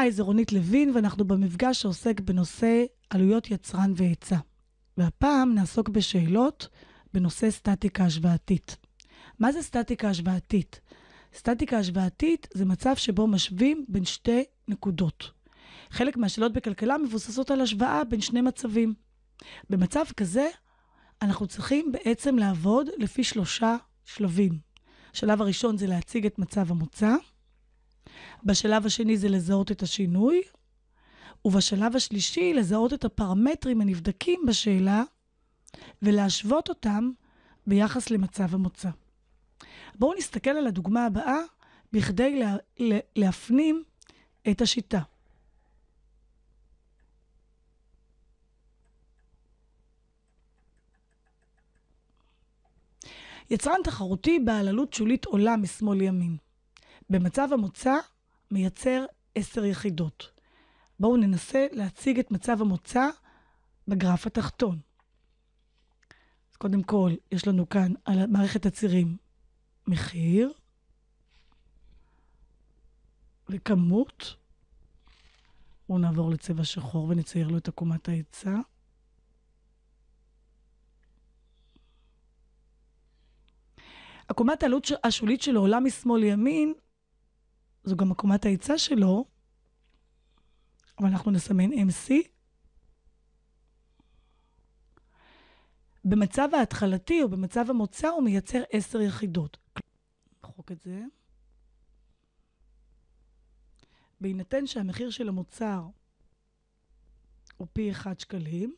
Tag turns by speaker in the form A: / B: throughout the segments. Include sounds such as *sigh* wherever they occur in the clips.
A: היי, זה רונית לוין, ואנחנו במפגש שעוסק בנושא עלויות יצרן והיצע. והפעם נעסוק בשאלות בנושא סטטיקה השוואתית. מה זה סטטיקה השוואתית? סטטיקה השוואתית זה מצב שבו משווים בין שתי נקודות. חלק מהשאלות בכלכלה מבוססות על השוואה בין שני מצבים. במצב כזה, אנחנו צריכים בעצם לעבוד לפי שלושה שלבים. השלב הראשון זה להציג את מצב המוצא, בשלב השני זה לזהות את השינוי, ובשלב השלישי לזהות את הפרמטרים הנבדקים בשאלה ולהשוות אותם ביחס למצב המוצא. בואו נסתכל על הדוגמה הבאה בכדי לה, לה, להפנים את השיטה. יצרן תחרותי בעל עלות שולית עולה משמאל ימין. במצב המוצא מייצר עשר יחידות. בואו ננסה להציג את מצב המוצא בגרף התחתון. אז קודם כל, יש לנו כאן על מערכת הצירים מחיר וכמות. בואו נעבור לצבע שחור ונצייר לו את עקומת ההיצע. עקומת העלות השולית שלו עולה משמאל לימין זו גם עקומת ההיצע שלו, אבל אנחנו נסמן MC. במצב ההתחלתי או במצב המוצא הוא מייצר עשר יחידות. נחוק את זה. בהינתן שהמחיר של המוצר הוא פי אחד שקלים,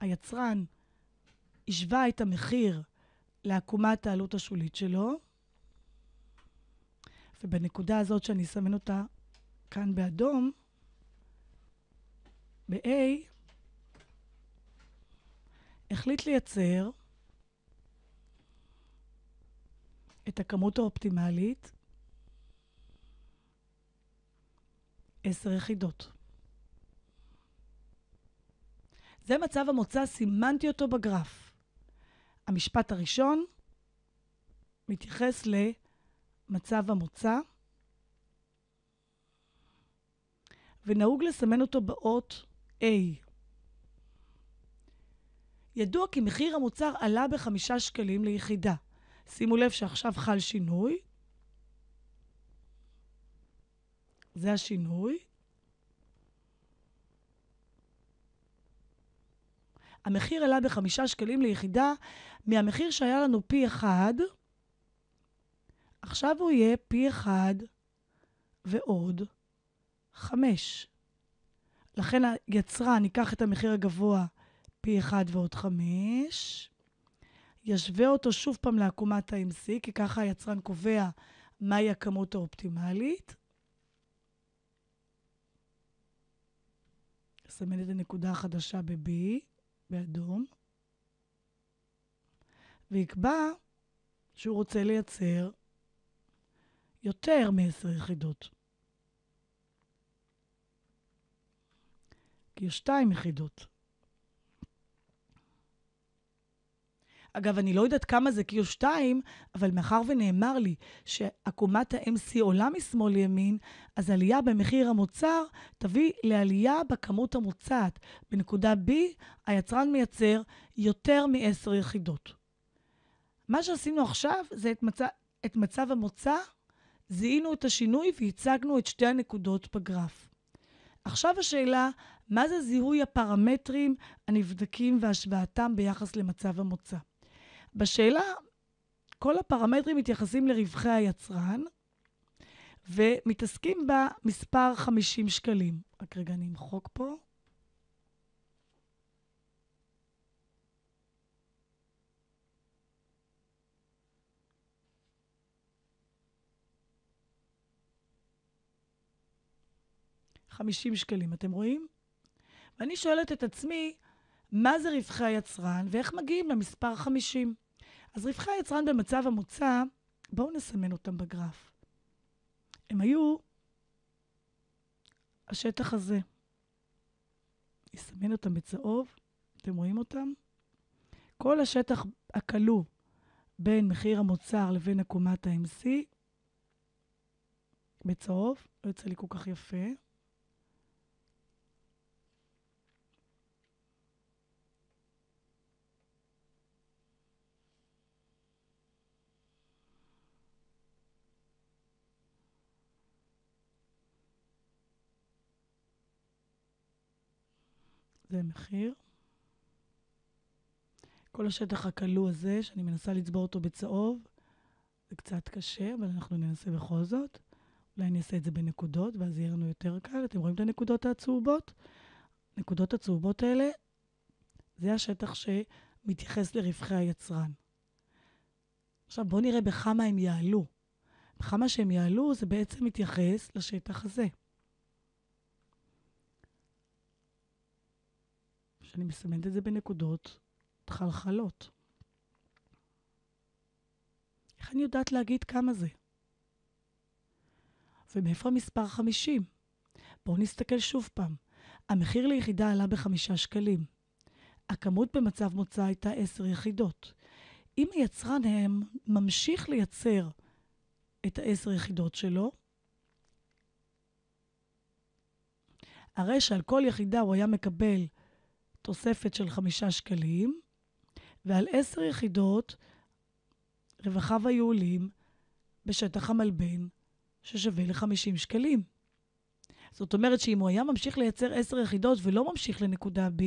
A: היצרן השווה את המחיר לעקומת העלות השולית שלו, ובנקודה הזאת שאני אסמן אותה כאן באדום, ב-A, החליט לייצר את הכמות האופטימלית 10 יחידות. זה מצב המוצא, סימנתי אותו בגרף. המשפט הראשון מתייחס ל... מצב המוצא, ונהוג לסמן אותו באות A. ידוע כי מחיר המוצר עלה בחמישה שקלים ליחידה. שימו לב שעכשיו חל שינוי. זה השינוי. המחיר עלה בחמישה שקלים ליחידה מהמחיר שהיה לנו פי אחד. עכשיו הוא יהיה פי אחד ועוד חמש. לכן היצרן ייקח את המחיר הגבוה פי אחד ועוד חמש, ישווה אותו שוב פעם לעקומת ה-MC, כי ככה היצרן קובע מהי הכמות האופטימלית. נסמן את הנקודה החדשה ב-B, באדום, ויקבע שהוא רוצה לייצר יותר מ-10 יחידות. כי יש שתיים יחידות. אגב, אני לא יודעת כמה זה קיו 2 אבל מאחר ונאמר לי שעקומת ה-MC עולה משמאל לימין, אז עלייה במחיר המוצר תביא לעלייה בכמות המוצעת. בנקודה B, היצרן מייצר יותר מ-10 יחידות. מה שעשינו עכשיו זה את מצ... את מצב המוצע זיהינו את השינוי והצגנו את שתי הנקודות בגרף. עכשיו השאלה, מה זה זיהוי הפרמטרים הנבדקים והשוואתם ביחס למצב המוצא? בשאלה, כל הפרמטרים מתייחסים לרווחי היצרן, ומתעסקים במספר 50 שקלים. רק רגע, אני אמחוק פה. 50 שקלים, אתם רואים? ואני שואלת את עצמי, מה זה רווחי היצרן ואיך מגיעים למספר 50? אז רווחי היצרן במצב המוצע, בואו נסמן אותם בגרף. הם היו השטח הזה. נסמן אותם בצהוב, אתם רואים אותם? כל השטח הכלוא בין מחיר המוצר לבין עקומת ה-MC, בצהוב, לא יצא לי כל כך יפה. זה מחיר. כל השטח הכלוא הזה, שאני מנסה לצבור אותו בצהוב, זה קצת קשה, אבל אנחנו ננסה בכל זאת. אולי אני אעשה את זה בנקודות, ואז יהיה לנו יותר קל. אתם רואים את הנקודות הצהובות? הנקודות הצהובות האלה, זה השטח שמתייחס לרווחי היצרן. עכשיו בואו נראה בכמה הם יעלו. בכמה שהם יעלו, זה בעצם מתייחס לשטח הזה. שאני מסמנת את זה בנקודות חלחלות. איך אני יודעת להגיד כמה זה? ומאיפה המספר 50? בואו נסתכל שוב פעם. המחיר ליחידה עלה בחמישה שקלים. הכמות במצב מוצא הייתה עשר יחידות. אם היצרן הם ממשיך לייצר את העשר יחידות שלו, הרי שעל כל יחידה הוא היה מקבל תוספת של חמישה שקלים, ועל עשר יחידות רווחה ויעולים בשטח המלבן, ששווה ל-50 שקלים. זאת אומרת שאם הוא היה ממשיך לייצר עשר יחידות ולא ממשיך לנקודה B,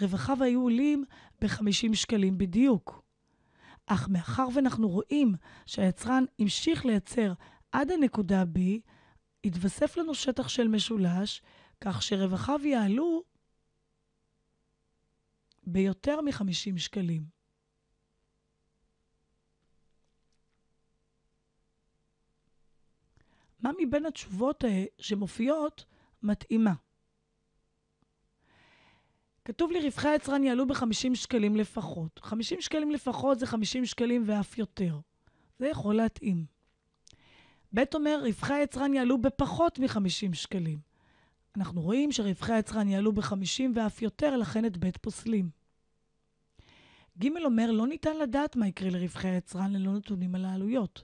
A: רווחיו היו עולים ב-50 שקלים בדיוק. אך מאחר ואנחנו רואים שהיצרן המשיך לייצר עד הנקודה B, התווסף לנו שטח של משולש, כך שרווחיו יעלו ביותר מ-50 שקלים. מה מבין התשובות אה, שמופיעות מתאימה? כתוב לי, רווחי היצרן יעלו ב-50 שקלים לפחות. 50 שקלים לפחות זה 50 שקלים ואף יותר. זה יכול להתאים. ב' אומר, רווחי היצרן יעלו בפחות מ-50 שקלים. אנחנו רואים שרווחי היצרן יעלו ב-50 ואף יותר, לכן את ב' פוסלים. ג' אומר, לא ניתן לדעת מה יקרה לרווחי היצרן ללא נתונים על העלויות.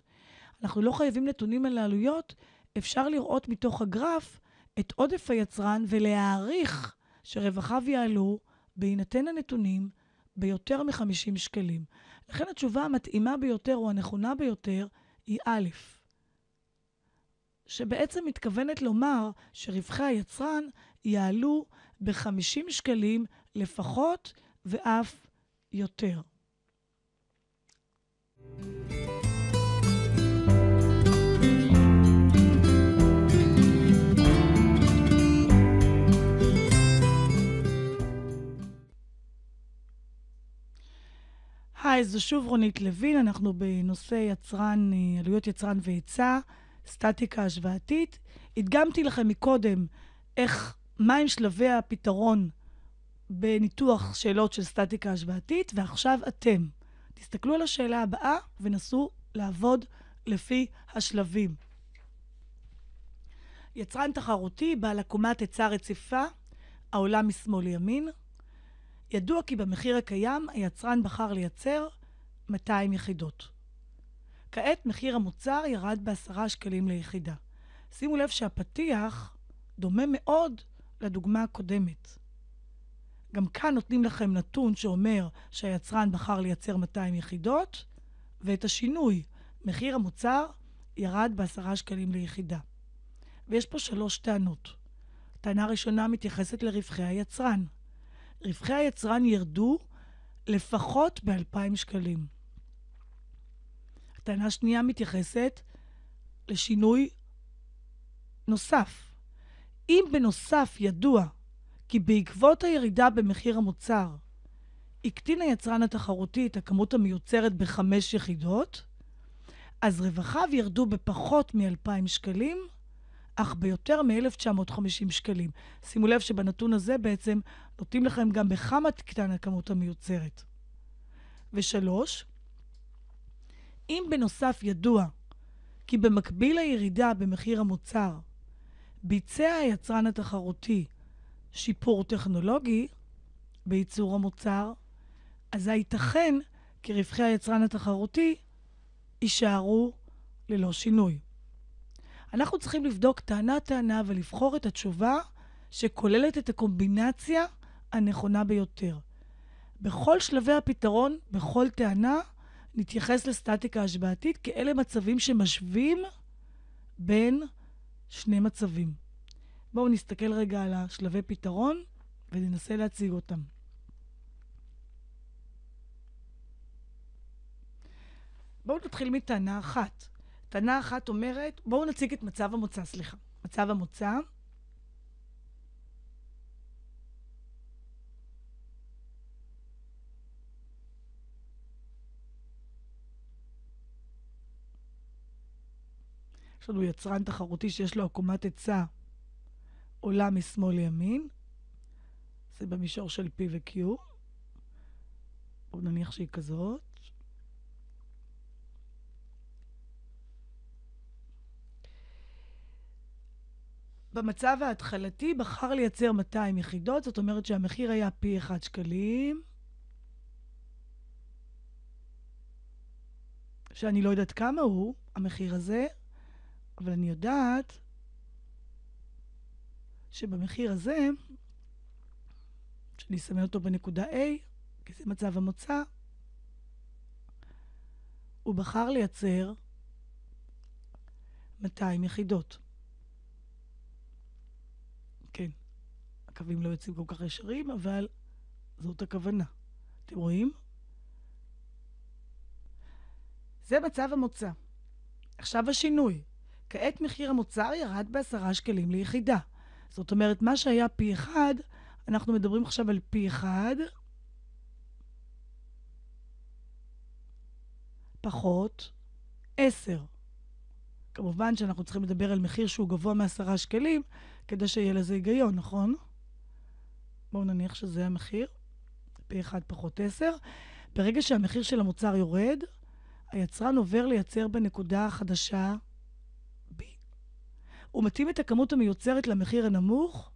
A: אנחנו לא חייבים נתונים על העלויות, אפשר לראות מתוך הגרף את עודף היצרן ולהעריך שרווחיו יעלו בהינתן הנתונים ביותר מ-50 שקלים. לכן התשובה המתאימה ביותר או הנכונה ביותר היא א'. שבעצם מתכוונת לומר שרווחי היצרן יעלו ב-50 שקלים לפחות ואף יותר. היי, זו שוב רונית לוין, אנחנו בנושא יצרן, אה, עלויות יצרן והיצע. סטטיקה השוואתית. הדגמתי לכם מקודם איך, מהם שלבי הפתרון בניתוח שאלות של סטטיקה השוואתית, ועכשיו אתם. תסתכלו על השאלה הבאה ונסו לעבוד לפי השלבים. יצרן תחרותי בעל עקומת היצע רציפה, העולה משמאל לימין. ידוע כי במחיר הקיים היצרן בחר לייצר 200 יחידות. כעת מחיר המוצר ירד בעשרה שקלים ליחידה. שימו לב שהפתיח דומה מאוד לדוגמה הקודמת. גם כאן נותנים לכם נתון שאומר שהיצרן בחר לייצר 200 יחידות, ואת השינוי, מחיר המוצר ירד בעשרה שקלים ליחידה. ויש פה שלוש טענות. טענה ראשונה מתייחסת לרווחי היצרן. רווחי היצרן ירדו לפחות ב-2,000 שקלים. טענה שנייה מתייחסת לשינוי נוסף. אם בנוסף ידוע כי בעקבות הירידה במחיר המוצר הקטין היצרן התחרותי את הכמות המיוצרת בחמש יחידות, אז רווחיו ירדו בפחות מ-2,000 שקלים, אך ביותר מ-1,950 שקלים. שימו לב שבנתון הזה בעצם נותנים לכם גם בכמה תקטן הכמות המיוצרת. ושלוש, אם בנוסף ידוע כי במקביל לירידה במחיר המוצר ביצע היצרן התחרותי שיפור טכנולוגי בייצור המוצר, אזי ייתכן כי רווחי היצרן התחרותי יישארו ללא שינוי. אנחנו צריכים לבדוק טענה-טענה ולבחור את התשובה שכוללת את הקומבינציה הנכונה ביותר. בכל שלבי הפתרון, בכל טענה, נתייחס לסטטיקה השוואתית כאלה מצבים שמשווים בין שני מצבים. בואו נסתכל רגע על השלבי פתרון וננסה להציג אותם. בואו נתחיל מטענה אחת. טענה אחת אומרת, בואו נציג את מצב המוצא, סליחה. מצב המוצא יש לנו יצרן תחרותי שיש לו עקומת היצע עולה משמאל לימין, זה במישור של P ו-Q. בואו נניח שהיא כזאת. במצב ההתחלתי בחר לייצר 200 יחידות, זאת אומרת שהמחיר היה פי 1 שקלים. שאני לא יודעת כמה הוא, המחיר הזה, אבל אני יודעת שבמחיר הזה, שאני אסמן אותו בנקודה A, כי זה מצב המוצא, הוא בחר לייצר 200 יחידות. כן, הקווים לא יוצאים כל כך ישרים, אבל זאת הכוונה. אתם רואים? זה מצב המוצא. עכשיו השינוי. כעת מחיר המוצר ירד בעשרה שקלים ליחידה. זאת אומרת, מה שהיה פי אחד, אנחנו מדברים עכשיו על פי אחד פחות עשר. כמובן שאנחנו צריכים לדבר על מחיר שהוא גבוה מעשרה שקלים, כדי שיהיה לזה היגיון, נכון? בואו נניח שזה המחיר, פי אחד פחות עשר. ברגע שהמחיר של המוצר יורד, היצרן עובר לייצר בנקודה החדשה הוא מתאים את הכמות המיוצרת למחיר הנמוך,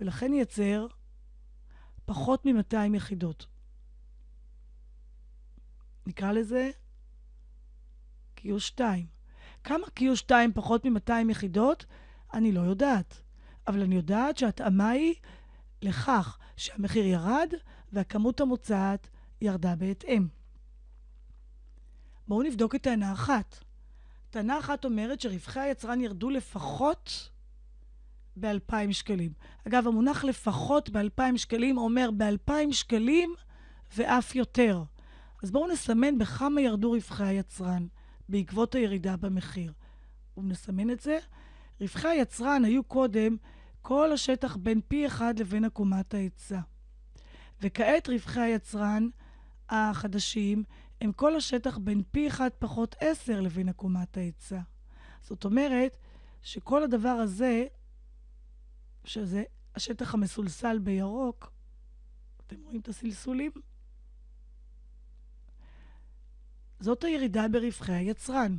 A: ולכן ייצר פחות מ-200 יחידות. נקרא לזה Q2. כמה Q2 פחות מ-200 יחידות? אני לא יודעת. אבל אני יודעת שההתאמה היא לכך שהמחיר ירד והכמות המוצעת ירדה בהתאם. בואו נבדוק את טענה אחת. טענה אחת אומרת שרווחי היצרן ירדו לפחות ב-2,000 שקלים. אגב, המונח לפחות ב-2,000 שקלים אומר ב-2,000 שקלים ואף יותר. אז בואו נסמן בכמה ירדו רווחי היצרן בעקבות הירידה במחיר. נסמן את זה. רווחי היצרן היו קודם כל השטח בין פי אחד לבין עקומת ההיצע. וכעת רווחי היצרן החדשים הם כל השטח בין פי 1 פחות 10 לבין עקומת ההיצע. זאת אומרת שכל הדבר הזה, שזה השטח המסולסל בירוק, אתם רואים את הסלסולים? זאת הירידה ברווחי היצרן.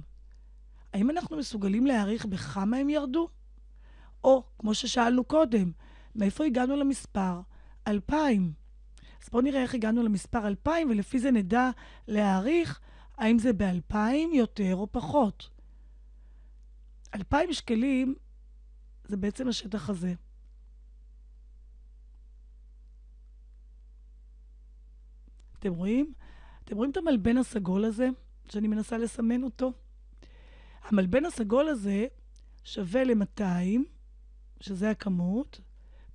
A: האם אנחנו מסוגלים להעריך בכמה הם ירדו? או, כמו ששאלנו קודם, מאיפה הגענו למספר 2,000? אז בואו נראה איך הגענו למספר 2,000, ולפי זה נדע להעריך האם זה ב-2,000 יותר או פחות. 2,000 שקלים זה בעצם השטח הזה. אתם רואים? אתם רואים את המלבן הסגול הזה, שאני מנסה לסמן אותו? המלבן הסגול הזה שווה ל-200, שזה הכמות,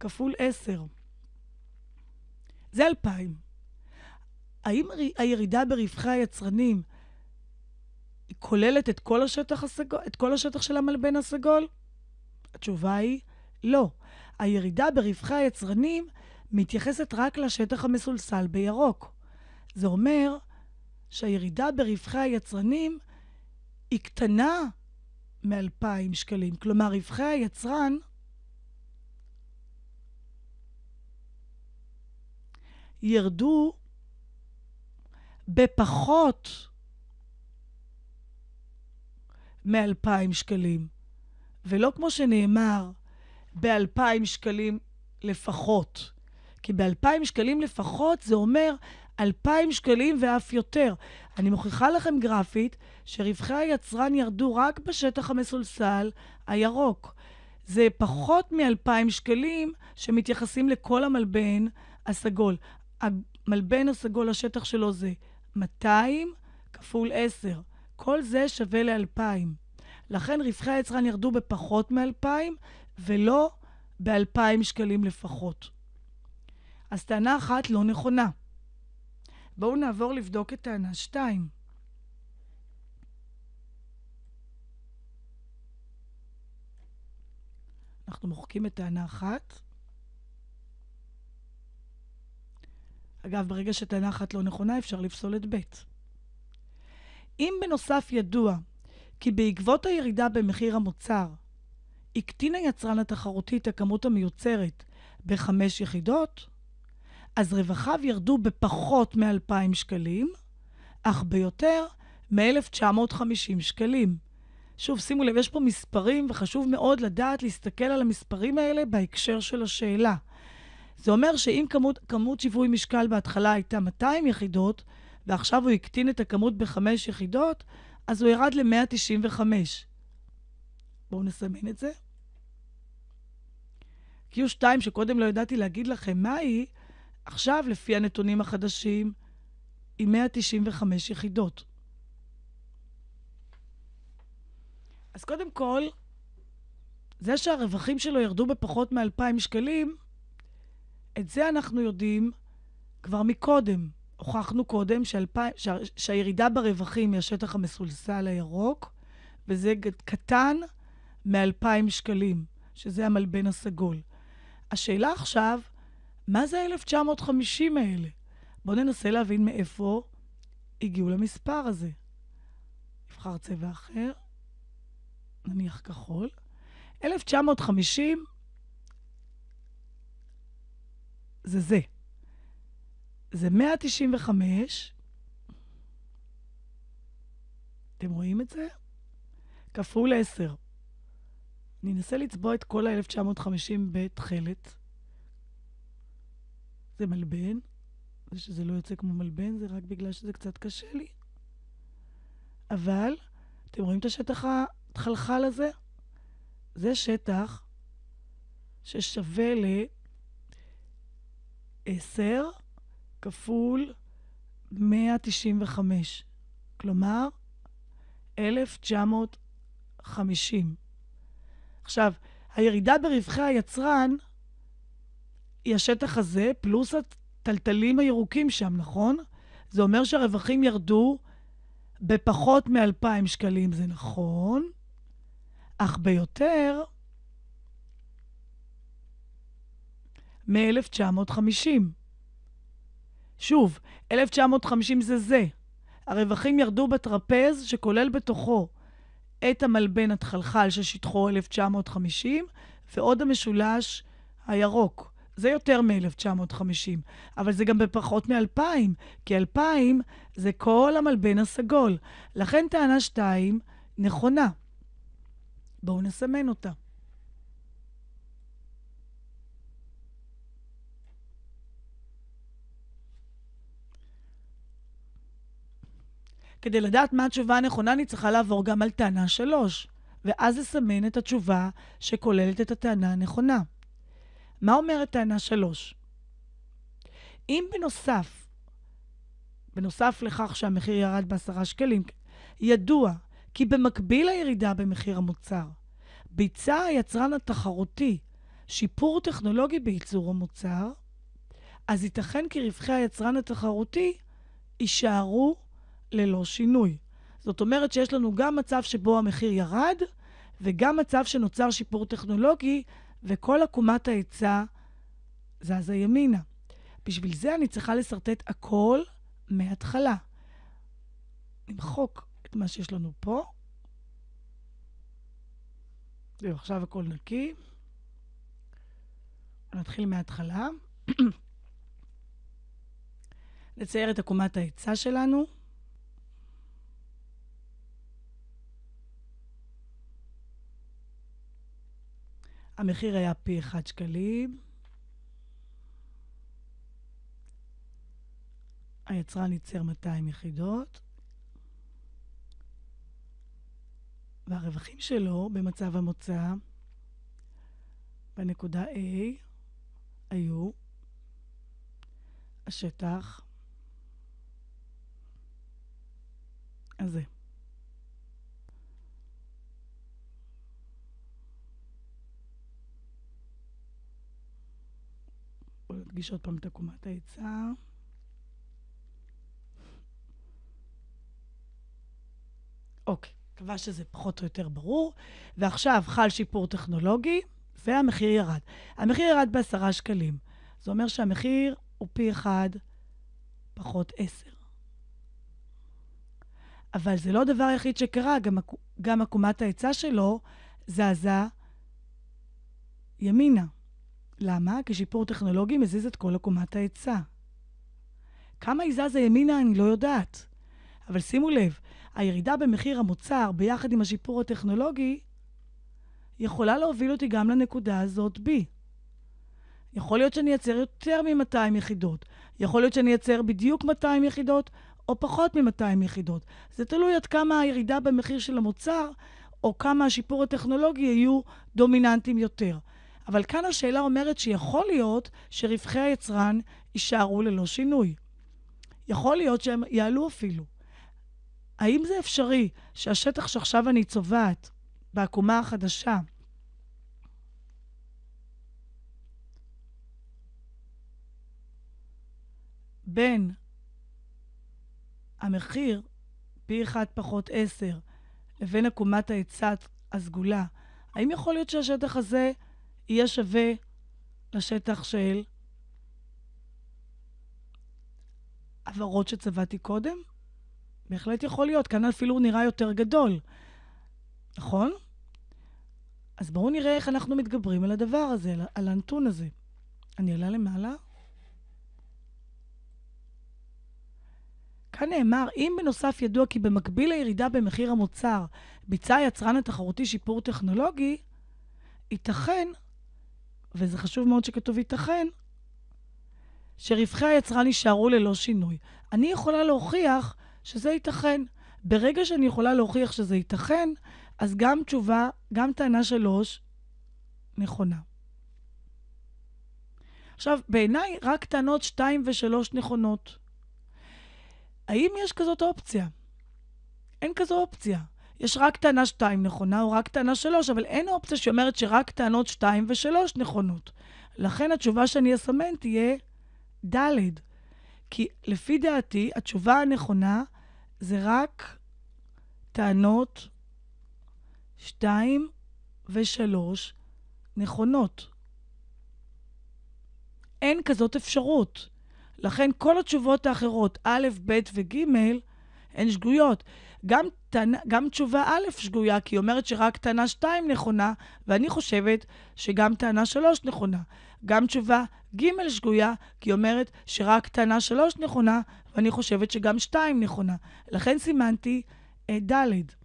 A: כפול 10. זה 2,000. האם הירידה ברווחי היצרנים כוללת את כל השטח, הסגול, את כל השטח של המלבן הסגול? התשובה היא לא. הירידה ברווחי היצרנים מתייחסת רק לשטח המסולסל בירוק. זה אומר שהירידה ברווחי היצרנים היא קטנה מ-2,000 שקלים. כלומר, רווחי היצרן ירדו בפחות מ-2,000 שקלים, ולא כמו שנאמר, ב-2,000 שקלים לפחות. כי ב-2,000 שקלים לפחות זה אומר 2,000 שקלים ואף יותר. אני מוכיחה לכם גרפית שרווחי היצרן ירדו רק בשטח המסולסל הירוק. זה פחות מ-2,000 שקלים שמתייחסים לכל המלבן הסגול. המלבן הסגול לשטח שלו זה 200 כפול 10. כל זה שווה ל-2,000. לכן רווחי היצרן ירדו בפחות מ-2,000 ולא ב-2,000 שקלים לפחות. אז טענה אחת לא נכונה. בואו נעבור לבדוק את טענה 2. אנחנו מוחקים את טענה אחת. אגב, ברגע שטענה אחת לא נכונה, אפשר לפסול את ב'. אם בנוסף ידוע כי בעקבות הירידה במחיר המוצר, הקטין היצרן התחרותי את הכמות המיוצרת בחמש יחידות, אז רווחיו ירדו בפחות מ-2,000 שקלים, אך ביותר מ-1,950 שקלים. שוב, שימו לב, יש פה מספרים, וחשוב מאוד לדעת להסתכל על המספרים האלה בהקשר של השאלה. זה אומר שאם כמות, כמות שיווי משקל בהתחלה הייתה 200 יחידות, ועכשיו הוא הקטין את הכמות בחמש יחידות, אז הוא ירד ל-195. בואו נסמן את זה. Q2, שקודם לא ידעתי להגיד לכם מה היא, עכשיו, לפי הנתונים החדשים, היא 195 יחידות. אז קודם כל, זה שהרווחים שלו ירדו בפחות מ-2,000 שקלים, את זה אנחנו יודעים כבר מקודם. הוכחנו קודם שאלפי, שה, שהירידה ברווחים היא השטח המסולסל הירוק, וזה קטן מ-2,000 שקלים, שזה המלבן הסגול. השאלה עכשיו, מה זה ה-1950 האלה? בואו ננסה להבין מאיפה הגיעו למספר הזה. נבחר צבע אחר, נניח כחול. 1950 זה זה. זה 195, אתם רואים את זה? כפול 10. אני אנסה לצבוע את כל ה-1950 בתכלת. זה מלבן. זה שזה לא יוצא כמו מלבן, זה רק בגלל שזה קצת קשה לי. אבל, אתם רואים את השטח החלחל הזה? זה שטח ששווה ל... 10 כפול 195, כלומר 1950. עכשיו, הירידה ברווחי היצרן היא השטח הזה פלוס הטלטלים הירוקים שם, נכון? זה אומר שהרווחים ירדו בפחות מ-2,000 שקלים, זה נכון, אך ביותר מ-1950. שוב, 1950 זה זה. הרווחים ירדו בטרפז שכולל בתוכו את המלבן התחלחל ששטחו 1950 ועוד המשולש הירוק. זה יותר מ-1950, אבל זה גם בפחות מ-2000, כי 2000 זה כל המלבן הסגול. לכן טענה 2 נכונה. בואו נסמן אותה. כדי לדעת מה התשובה הנכונה, אני צריכה לעבור גם על טענה שלוש, ואז לסמן את התשובה שכוללת את הטענה הנכונה. מה אומרת טענה שלוש? אם בנוסף, בנוסף לכך שהמחיר ירד בעשרה שקלים, ידוע כי במקביל לירידה במחיר המוצר, ביצע היצרן התחרותי שיפור טכנולוגי בייצור המוצר, אז ייתכן כי רווחי היצרן התחרותי יישארו ללא שינוי. זאת אומרת שיש לנו גם מצב שבו המחיר ירד, וגם מצב שנוצר שיפור טכנולוגי, וכל עקומת ההיצע זזה ימינה. בשביל זה אני צריכה לשרטט הכל מההתחלה. נמחוק את מה שיש לנו פה. זהו, עכשיו הכל נקי. נתחיל מההתחלה. *clears throat* נצייר את עקומת ההיצע שלנו. המחיר היה פי אחד שקלים. היצרן ייצר 200 יחידות, והרווחים שלו במצב המוצא בנקודה A היו השטח הזה. יכול להדגיש עוד פעם את עקומת ההיצע. אוקיי, מקווה שזה פחות או יותר ברור. ועכשיו חל שיפור טכנולוגי, והמחיר ירד. המחיר ירד בעשרה שקלים. זה אומר שהמחיר הוא פי אחד פחות עשר. אבל זה לא הדבר היחיד שקרה, גם, גם עקומת ההיצע שלו זזה ימינה. למה? כי שיפור טכנולוגי מזיז את כל עקומת ההיצע. כמה היא זזה ימינה אני לא יודעת. אבל שימו לב, הירידה במחיר המוצר ביחד עם השיפור הטכנולוגי יכולה להוביל אותי גם לנקודה הזאת בי. יכול להיות שאני אייצר יותר מ-200 יחידות, יכול להיות שאני אייצר בדיוק 200 יחידות או פחות מ-200 יחידות. זה תלוי עד כמה הירידה במחיר של המוצר או כמה השיפור הטכנולוגי יהיו דומיננטיים יותר. אבל כאן השאלה אומרת שיכול להיות שרווחי היצרן יישארו ללא שינוי. יכול להיות שהם יעלו אפילו. האם זה אפשרי שהשטח שעכשיו אני צובעת בעקומה החדשה, בין המחיר, פי 1 פחות 10, לבין עקומת ההיצע הסגולה, האם יכול להיות שהשטח הזה יהיה שווה לשטח של הוורוד שצבעתי קודם? בהחלט יכול להיות, כאן אפילו נראה יותר גדול, נכון? אז בואו נראה איך אנחנו מתגברים על הדבר הזה, על הנתון הזה. אני עולה למעלה? כאן נאמר, אם בנוסף ידוע כי במקביל לירידה במחיר המוצר ביצע היצרן התחרותי שיפור טכנולוגי, ייתכן וזה חשוב מאוד שכתוב ייתכן, שרווחי היצרן יישארו ללא שינוי. אני יכולה להוכיח שזה ייתכן. ברגע שאני יכולה להוכיח שזה ייתכן, אז גם תשובה, גם טענה שלוש, נכונה. עכשיו, בעיניי רק טענות שתיים ושלוש נכונות. האם יש כזאת אופציה? אין כזו אופציה. יש רק טענה 2 נכונה או רק טענה 3, אבל אין אופציה שאומרת שרק טענות 2 ו-3 נכונות. לכן התשובה שאני אסמן תהיה ד', כי לפי דעתי התשובה הנכונה זה רק טענות 2 ו-3 נכונות. אין כזאת אפשרות. לכן כל התשובות האחרות, א', ב' וג', הן שגויות. גם, טענ... גם תשובה א' שגויה, כי היא אומרת שרק טענה 2 נכונה, ואני חושבת שגם טענה 3 נכונה. גם תשובה ג' שגויה, כי היא אומרת שרק טענה 3 נכונה, ואני חושבת שגם 2 נכונה. לכן סימנתי את אה, ד'.